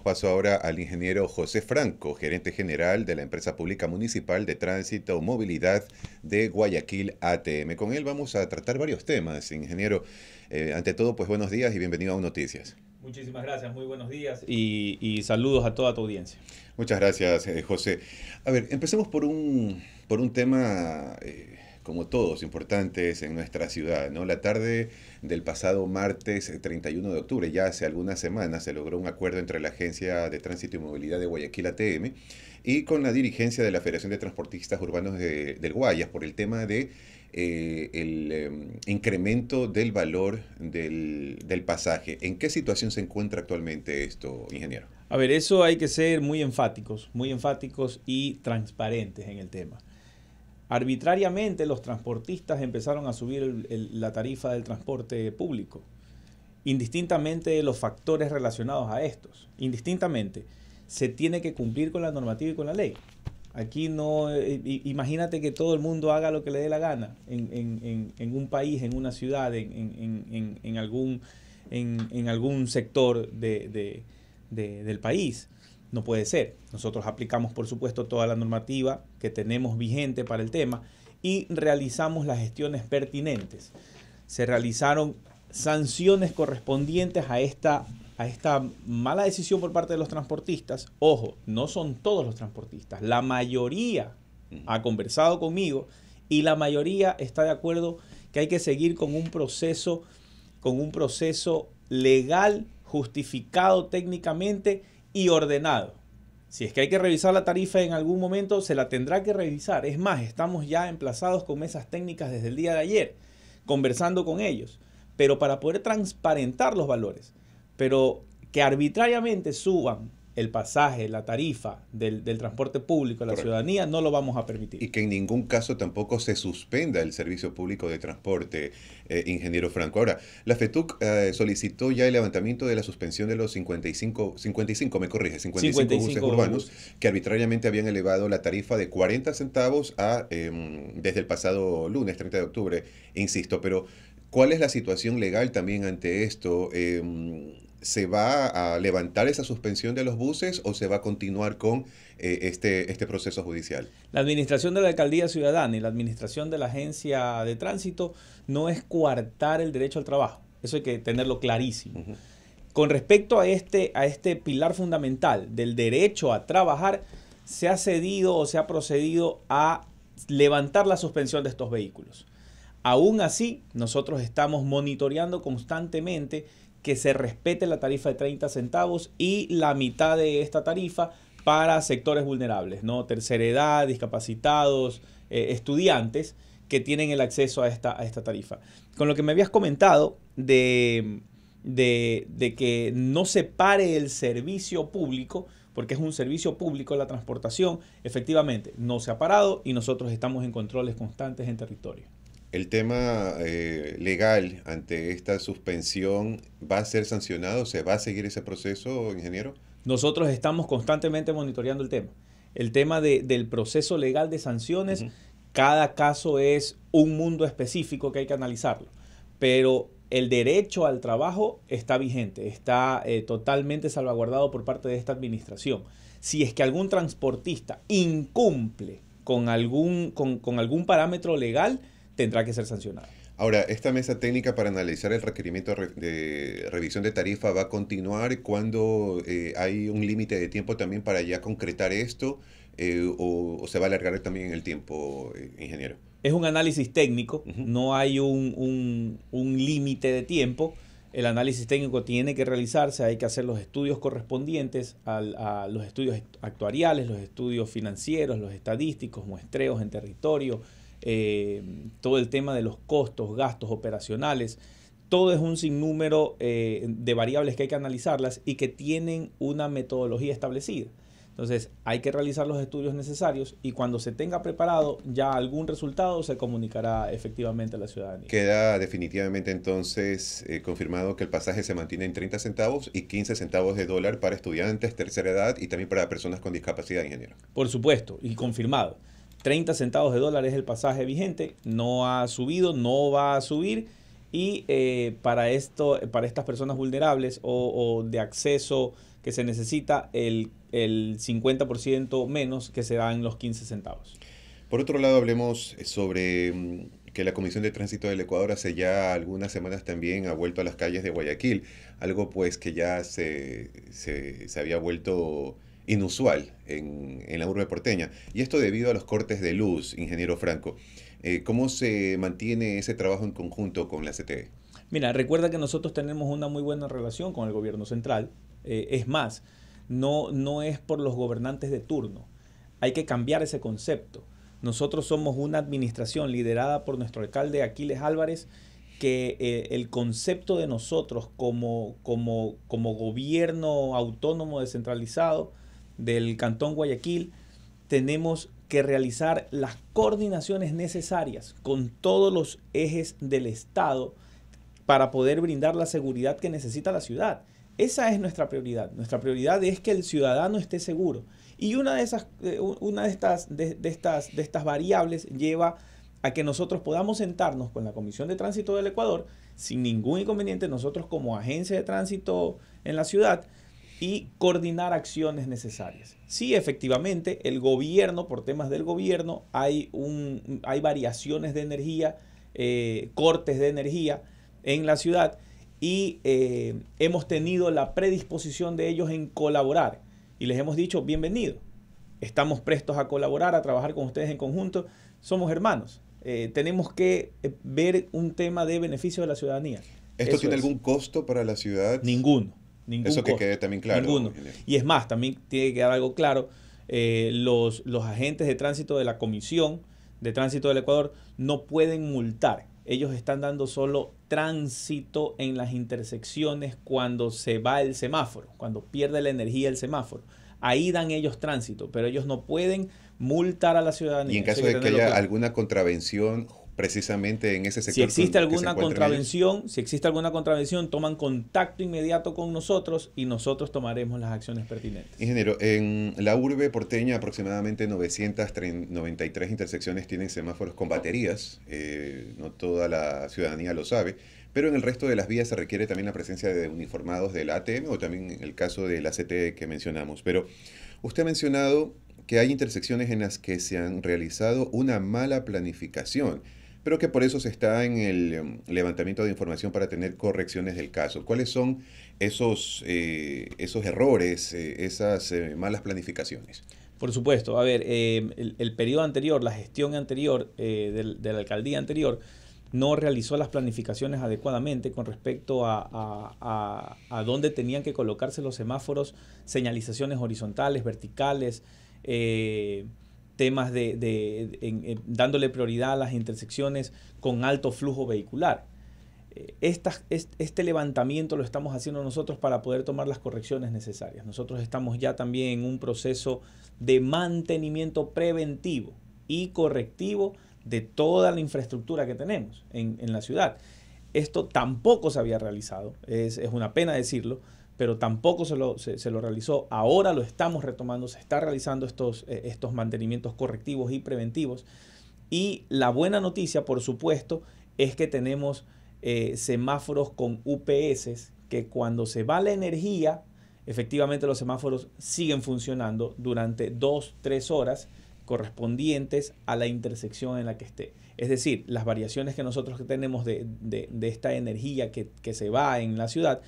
paso ahora al ingeniero José Franco, gerente general de la empresa pública municipal de tránsito, movilidad de Guayaquil ATM. Con él vamos a tratar varios temas, ingeniero. Eh, ante todo, pues buenos días y bienvenido a Noticias. Muchísimas gracias, muy buenos días y, saludos a toda tu audiencia. Muchas gracias, eh, José. A ver, empecemos por un, por un tema... Eh, como todos, importantes en nuestra ciudad. ¿no? La tarde del pasado martes 31 eh, de octubre, ya hace algunas semanas, se logró un acuerdo entre la Agencia de Tránsito y Movilidad de Guayaquil ATM y con la dirigencia de la Federación de Transportistas Urbanos del Guayas por el tema de eh, el em, incremento del valor del, del, pasaje. ¿En qué situación se encuentra actualmente esto, ingeniero? A ver, eso hay que ser muy enfáticos, muy enfáticos y transparentes en el tema. Arbitrariamente los transportistas empezaron a subir la tarifa del transporte público, indistintamente de los factores relacionados a estos, indistintamente, se tiene que cumplir con la normativa y con la ley. Aquí no, eh, imagínate que todo el mundo haga lo que le dé la gana en, un país, en una ciudad, en, algún, sector del país. No puede ser. Nosotros aplicamos, por supuesto, toda la normativa que tenemos vigente para el tema y realizamos las gestiones pertinentes. Se realizaron sanciones correspondientes a esta, a esta mala decisión por parte de los transportistas. Ojo, no son todos los transportistas. La mayoría ha conversado conmigo y la mayoría está de acuerdo que hay que seguir con un proceso, con un proceso legal, justificado técnicamente y ordenado. Si es que hay que revisar la tarifa en algún momento, se la tendrá que revisar. Es más, estamos ya emplazados con mesas técnicas desde el día de ayer, conversando con ellos, pero para poder transparentar los valores, pero que arbitrariamente suban el pasaje, la tarifa del, transporte público a la ciudadanía, no lo vamos a permitir. Y que en ningún caso tampoco se suspenda el servicio público de transporte, eh, ingeniero Franco. Ahora, la FETUC eh, solicitó ya el levantamiento de la suspensión de los 55, 55 me corrige, 55, buses urbanos que arbitrariamente habían elevado la tarifa de 40 centavos a, em, desde el pasado lunes 30 de octubre, insisto, pero ¿cuál es la situación legal también ante esto? Em, ¿Se va a levantar esa suspensión de los buses o se va a continuar con eh, este, este proceso judicial? La administración de la alcaldía ciudadana y la administración de la agencia de tránsito no es coartar el derecho al trabajo. Eso hay que tenerlo clarísimo. Con respecto a este, a este pilar fundamental del derecho a trabajar, se ha cedido o se ha procedido a levantar la suspensión de estos vehículos. Aún así, nosotros estamos monitoreando constantemente que se respete la tarifa de 30 centavos y la mitad de esta tarifa para sectores vulnerables, ¿no? Tercera edad, discapacitados, eh, estudiantes que tienen el acceso a esta, esta tarifa. Con lo que me habías comentado de, de que no se pare el servicio público, porque es un servicio público la transportación, efectivamente, no se ha parado y nosotros estamos en controles constantes en territorio. ¿El tema eh, legal ante esta suspensión va a ser sancionado? ¿Se va a seguir ese proceso, ingeniero? Nosotros estamos constantemente monitoreando el tema. El tema del proceso legal de sanciones, cada caso es un mundo específico que hay que analizarlo. Pero el derecho al trabajo está vigente, está eh, totalmente salvaguardado por parte de esta administración. Si es que algún transportista incumple con algún, con algún parámetro legal, tendrá que ser sancionado. Ahora, ¿esta mesa técnica para analizar el requerimiento de revisión de tarifa va a continuar? cuando eh, hay un límite de tiempo también para ya concretar esto? Eh, o, se va a alargar también el tiempo, eh, ingeniero? Es un análisis técnico, no hay un, límite de tiempo. El análisis técnico tiene que realizarse, hay que hacer los estudios correspondientes a los estudios actuariales, los estudios financieros, los estadísticos, muestreos en territorio, eh, todo el tema de los costos, gastos operacionales, todo es un sinnúmero eh, de variables que hay que analizarlas y que tienen una metodología establecida. Entonces hay que realizar los estudios necesarios y cuando se tenga preparado ya algún resultado se comunicará efectivamente a la ciudadanía. Queda definitivamente entonces eh, confirmado que el pasaje se mantiene en 30 centavos y 15 centavos de dólar para estudiantes, tercera edad y también para personas con discapacidad, ingeniero. Por supuesto, y confirmado. 30 centavos de dólares es el pasaje vigente, no ha subido, no va a subir y eh, para, esto, para estas personas vulnerables o, de acceso que se necesita el, 50% menos que se en los 15 centavos. Por otro lado, hablemos sobre mm, que la Comisión de Tránsito del Ecuador hace ya algunas semanas también ha vuelto a las calles de Guayaquil, algo pues que ya se, se, se había vuelto inusual en, la urbe porteña. Y esto debido a los cortes de luz, ingeniero Franco. Eh, ¿Cómo se mantiene ese trabajo en conjunto con la CTE? Mira, recuerda que nosotros tenemos una muy buena relación con el gobierno central. Eh, es más, no, no es por los gobernantes de turno. Hay que cambiar ese concepto. Nosotros somos una administración liderada por nuestro alcalde Aquiles Álvarez que eh, el concepto de nosotros como, como, como gobierno autónomo descentralizado del Cantón Guayaquil, tenemos que realizar las coordinaciones necesarias con todos los ejes del Estado para poder brindar la seguridad que necesita la ciudad. Esa es nuestra prioridad. Nuestra prioridad es que el ciudadano esté seguro. Y una de, esas, eh, una de, estas, de, estas, de estas variables lleva a que nosotros podamos sentarnos con la Comisión de Tránsito del Ecuador sin ningún inconveniente, nosotros como agencia de tránsito en la ciudad, y coordinar acciones necesarias. Sí, efectivamente, el gobierno, por temas del gobierno, hay, un, hay variaciones de energía, eh, cortes de energía en la ciudad y eh, hemos tenido la predisposición de ellos en colaborar y les hemos dicho, bienvenido, estamos prestos a colaborar, a trabajar con ustedes en conjunto, somos hermanos, eh, tenemos que ver un tema de beneficio de la ciudadanía. ¿Esto tiene algún costo para la ciudad? Ninguno. Eso que quede también claro. Ninguno. Y es más, también tiene que quedar algo claro. Eh, los, los agentes de tránsito de la Comisión de Tránsito del Ecuador no pueden multar. Ellos están dando solo tránsito en las intersecciones cuando se va el semáforo, cuando pierde la energía el semáforo. Ahí dan ellos tránsito, pero ellos no pueden multar a la ciudadanía. Y en caso de que haya alguna contravención precisamente en ese sector. Si existe alguna contravención, si existe alguna contravención, toman contacto inmediato con nosotros y nosotros tomaremos las acciones pertinentes. Ingeniero, en la urbe porteña aproximadamente 993 intersecciones tienen semáforos con baterías, eh, no toda la ciudadanía lo sabe, pero en el resto de las vías se requiere también la presencia de uniformados del ATM o también en el caso del ACT que mencionamos. Pero usted ha mencionado que hay intersecciones en las que se han realizado una mala planificación pero que por eso se está en el em, levantamiento de información para tener correcciones del caso. ¿Cuáles son esos, eh, esos errores, eh, esas eh, malas planificaciones? Por supuesto, a ver, el, periodo anterior, la gestión anterior de la alcaldía anterior, no realizó las planificaciones adecuadamente con respecto a, dónde tenían que colocarse los semáforos, señalizaciones horizontales, verticales, eh, temas de, dándole prioridad a las intersecciones con alto flujo vehicular. Eh, este levantamiento lo estamos haciendo nosotros para poder tomar las correcciones necesarias. Nosotros estamos ya también en un proceso de mantenimiento preventivo y correctivo de toda la infraestructura que tenemos en, la ciudad. Esto tampoco se había realizado, es una pena decirlo, pero tampoco se lo, realizó. Ahora lo estamos retomando, se está realizando estos, eh, estos mantenimientos correctivos y preventivos. Y la buena noticia, por supuesto, es que tenemos eh, semáforos con UPS que cuando se va la energía, efectivamente los semáforos siguen funcionando durante dos, tres horas correspondientes a la intersección en la que esté. Es decir, las variaciones que nosotros tenemos de, esta energía que se va en la ciudad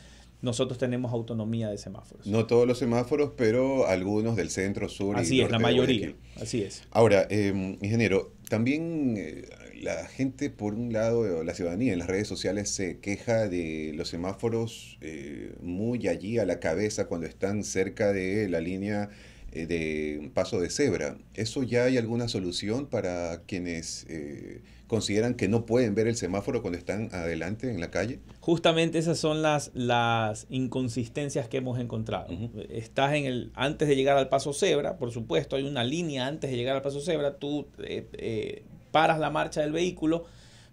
nosotros tenemos autonomía de semáforos. No todos los semáforos, pero algunos del centro, sur Así es, la mayoría. Así es. Ahora, em, ingeniero, también eh, la gente, por un lado, la ciudadanía en las redes sociales se queja de los semáforos eh, muy allí a la cabeza cuando están cerca de la línea eh, de paso de cebra. ¿Eso ya hay alguna solución para quienes eh, consideran que no pueden ver el semáforo cuando están adelante en la calle? Justamente esas son las, las inconsistencias que hemos encontrado. Estás en el, antes de llegar al paso cebra, por supuesto, hay una línea antes de llegar al paso cebra, tú eh, paras la marcha del vehículo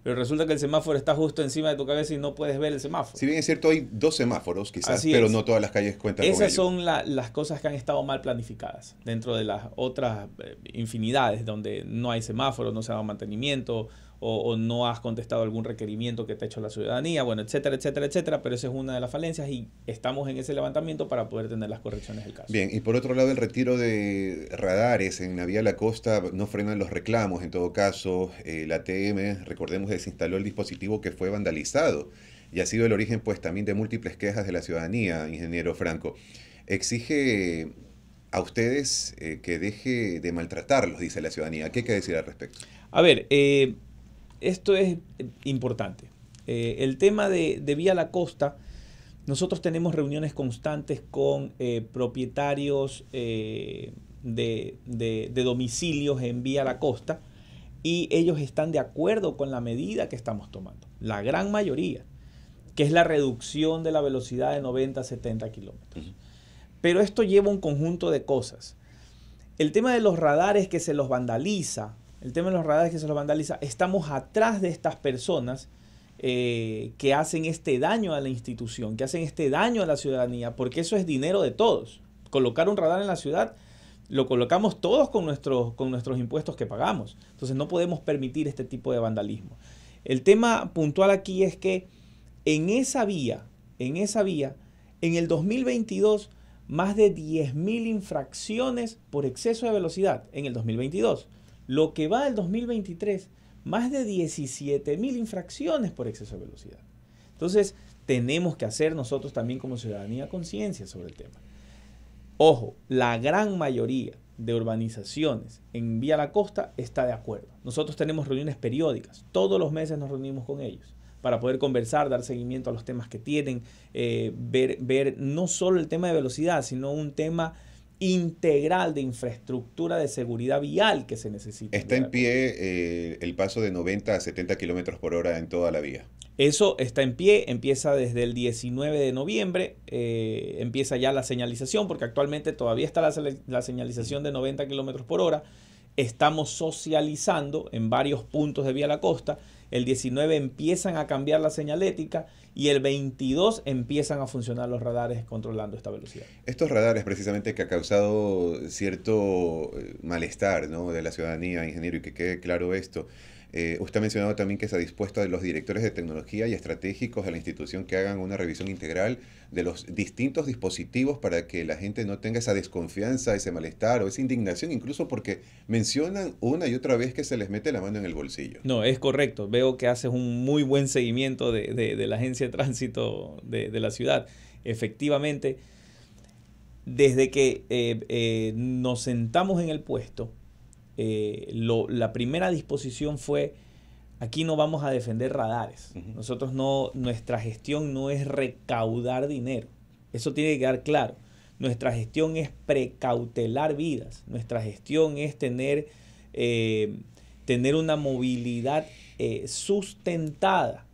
pero resulta que el semáforo está justo encima de tu cabeza y no puedes ver el semáforo. Si bien es cierto, hay dos semáforos quizás, pero no todas las calles cuentan Esas Esas son las cosas que han estado mal planificadas dentro de las otras eh, infinidades donde no hay semáforo, no se ha dado mantenimiento, o, no has contestado algún requerimiento que te ha hecho la ciudadanía, bueno, etcétera, etcétera, etcétera, pero esa es una de las falencias y estamos en ese levantamiento para poder tener las correcciones del caso. Bien, y por otro lado, el retiro de radares en la vía la costa no frenan los reclamos, en todo caso, eh, la TM, recordemos, desinstaló el dispositivo que fue vandalizado y ha sido el origen pues también de múltiples quejas de la ciudadanía, ingeniero Franco. Exige a ustedes eh, que deje de maltratarlos, dice la ciudadanía. ¿Qué hay que decir al respecto? A ver, eh, esto es importante. Eh, el tema de, vía Vía La Costa, nosotros tenemos reuniones constantes con eh, propietarios eh, de, domicilios en Vía La Costa y ellos están de acuerdo con la medida que estamos tomando, la gran mayoría, que es la reducción de la velocidad de 90 a 70 kilómetros. Pero esto lleva un conjunto de cosas. El tema de los radares que se los vandaliza el tema de los radares que se los vandaliza, estamos atrás de estas personas eh, que hacen este daño a la institución, que hacen este daño a la ciudadanía, porque eso es dinero de todos. Colocar un radar en la ciudad lo colocamos todos con nuestros, con nuestros impuestos que pagamos. Entonces no podemos permitir este tipo de vandalismo. El tema puntual aquí es que en esa vía, en esa vía, en el 2022, más de 10.000 infracciones por exceso de velocidad en el 2022 lo que va del 2023, más de 17 mil infracciones por exceso de velocidad. Entonces, tenemos que hacer nosotros también como ciudadanía conciencia sobre el tema. Ojo, la gran mayoría de urbanizaciones en Vía La Costa está de acuerdo. Nosotros tenemos reuniones periódicas, todos los meses nos reunimos con ellos para poder conversar, dar seguimiento a los temas que tienen, eh, ver, ver no solo el tema de velocidad, sino un tema integral de infraestructura de seguridad vial que se necesita. Está en pie eh, el paso de 90 a 70 kilómetros por hora en toda la vía. Eso está en pie, empieza desde el 19 de noviembre, eh, empieza ya la señalización, porque actualmente todavía está la, la señalización de 90 kilómetros por hora. Estamos socializando en varios puntos de vía la costa el 19 empiezan a cambiar la señalética y el 22 empiezan a funcionar los radares controlando esta velocidad. Estos radares precisamente que ha causado cierto eh, malestar de la ciudadanía, ingeniero, y que quede claro esto. Eh, usted ha mencionado también que está dispuesto de los directores de tecnología y estratégicos de la institución que hagan una revisión integral de los distintos dispositivos para que la gente no tenga esa desconfianza, ese malestar o esa indignación, incluso porque mencionan una y otra vez que se les mete la mano en el bolsillo. No, es correcto. Veo que haces un muy buen seguimiento de, la agencia de tránsito de, la ciudad. Efectivamente, desde que eh, eh, nos sentamos en el puesto, eh, la primera disposición fue, aquí no vamos a defender radares. Nosotros no, nuestra gestión no es recaudar dinero. Eso tiene que quedar claro. Nuestra gestión es precautelar vidas. Nuestra gestión es tener, eh, tener una movilidad eh, sustentada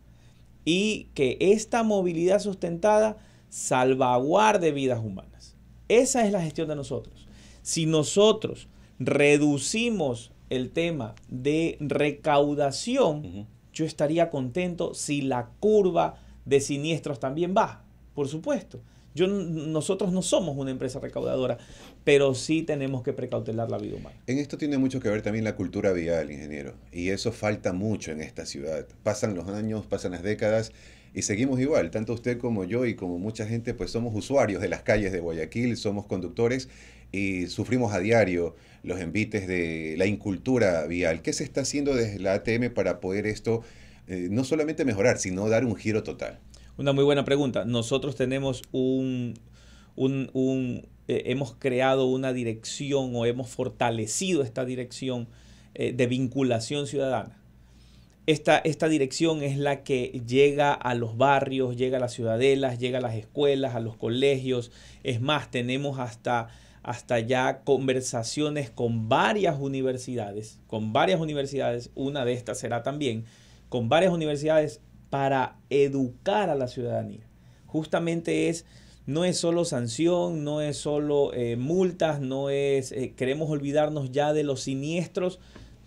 y que esta movilidad sustentada salvaguarde vidas humanas. Esa es la gestión de nosotros. Si nosotros reducimos el tema de recaudación, yo estaría contento si la curva de siniestros también va, por supuesto. Yo, nosotros no somos una empresa recaudadora, pero sí tenemos que precautelar la vida humana. En esto tiene mucho que ver también la cultura vial, ingeniero, y eso falta mucho en esta ciudad. Pasan los años, pasan las décadas y seguimos igual, tanto usted como yo y como mucha gente, pues somos usuarios de las calles de Guayaquil, somos conductores y sufrimos a diario los envites de la incultura vial. ¿Qué se está haciendo desde la ATM para poder esto eh, no solamente mejorar, sino dar un giro total? Una muy buena pregunta. Nosotros tenemos un, un, eh, hemos creado una dirección o hemos fortalecido esta dirección eh, de vinculación ciudadana. Esta, esta dirección es la que llega a los barrios, llega a las ciudadelas, llega a las escuelas, a los colegios. Es más, tenemos hasta hasta ya conversaciones con varias universidades, con varias universidades, una de estas será también, con varias universidades para educar a la ciudadanía. Justamente es, no es solo sanción, no es solo eh, multas, no es, eh, queremos olvidarnos ya de los siniestros.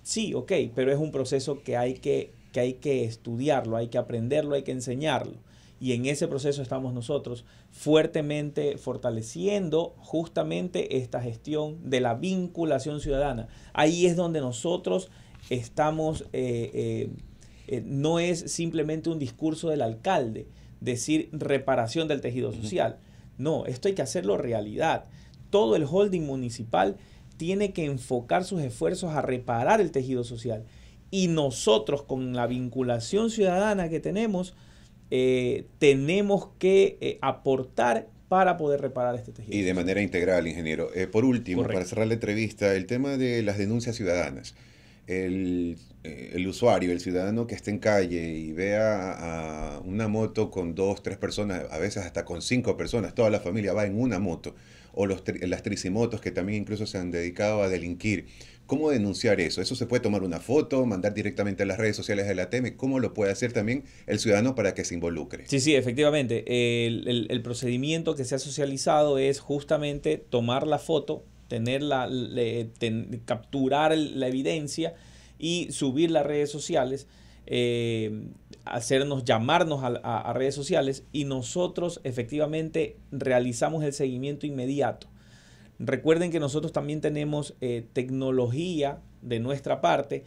Sí, ok, pero es un proceso que hay que, que hay que estudiarlo, hay que aprenderlo, hay que enseñarlo y en ese proceso estamos nosotros fuertemente fortaleciendo justamente esta gestión de la vinculación ciudadana. Ahí es donde nosotros estamos, eh, eh, eh, no es simplemente un discurso del alcalde, decir reparación del tejido social. No, esto hay que hacerlo realidad. Todo el holding municipal tiene que enfocar sus esfuerzos a reparar el tejido social. Y nosotros con la vinculación ciudadana que tenemos, eh, tenemos que eh, aportar para poder reparar este tejido. Y de manera integral, ingeniero. Eh, por último, para cerrar la entrevista, el tema de las denuncias ciudadanas. El, el, usuario, el ciudadano que esté en calle y vea a una moto con dos, tres personas, a veces hasta con cinco personas, toda la familia va en una moto o los las tricimotos que también incluso se han dedicado a delinquir. ¿Cómo denunciar eso? ¿Eso se puede tomar una foto, mandar directamente a las redes sociales de la TEME? ¿Cómo lo puede hacer también el ciudadano para que se involucre? Sí, sí, efectivamente. El, procedimiento que se ha socializado es justamente tomar la foto, tener capturar la evidencia y subir las redes sociales. Eh, hacernos llamarnos a, redes sociales y nosotros efectivamente realizamos el seguimiento inmediato. Recuerden que nosotros también tenemos eh, tecnología de nuestra parte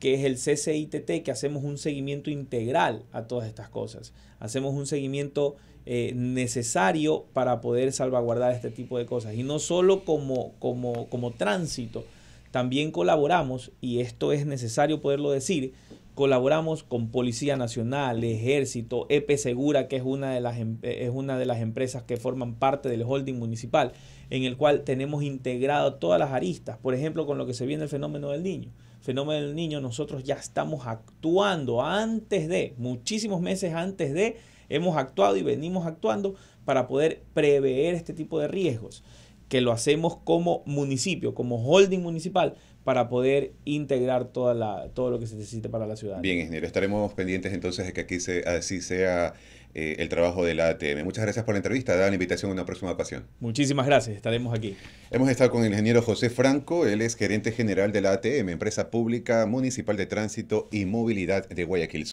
que es el CCITT, que hacemos un seguimiento integral a todas estas cosas. Hacemos un seguimiento eh, necesario para poder salvaguardar este tipo de cosas. Y no solo como, como, como tránsito, también colaboramos, y esto es necesario poderlo decir, colaboramos con Policía Nacional, Ejército, EP Segura, que es una de las, em, es una de las empresas que forman parte del holding municipal, en el cual tenemos integrado todas las aristas, por ejemplo, con lo que se viene el fenómeno del niño. fenómeno del niño, nosotros ya estamos actuando antes de, muchísimos meses antes de, hemos actuado y venimos actuando para poder prever este tipo de riesgos que lo hacemos como municipio, como holding municipal, para poder integrar toda la, todo lo que se necesite para la ciudad. Bien, ingeniero, estaremos pendientes entonces de que aquí se, así sea eh, el trabajo de la ATM. Muchas gracias por la entrevista, da la invitación a una próxima ocasión. Muchísimas gracias, estaremos aquí. Hemos estado con el ingeniero José Franco, él es gerente general de la ATM, empresa pública municipal de tránsito y movilidad de Guayaquil.